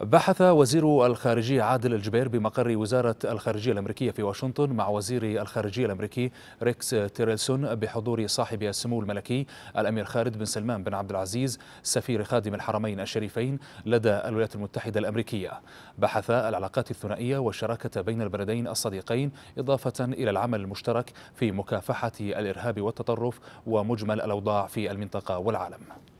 بحث وزير الخارجية عادل الجبير بمقر وزارة الخارجية الأمريكية في واشنطن مع وزير الخارجية الأمريكي ريكس تيريلسون بحضور صاحب السمو الملكي الأمير خالد بن سلمان بن عبد العزيز سفير خادم الحرمين الشريفين لدى الولايات المتحدة الأمريكية بحث العلاقات الثنائية والشراكة بين البلدين الصديقين إضافة إلى العمل المشترك في مكافحة الإرهاب والتطرف ومجمل الأوضاع في المنطقة والعالم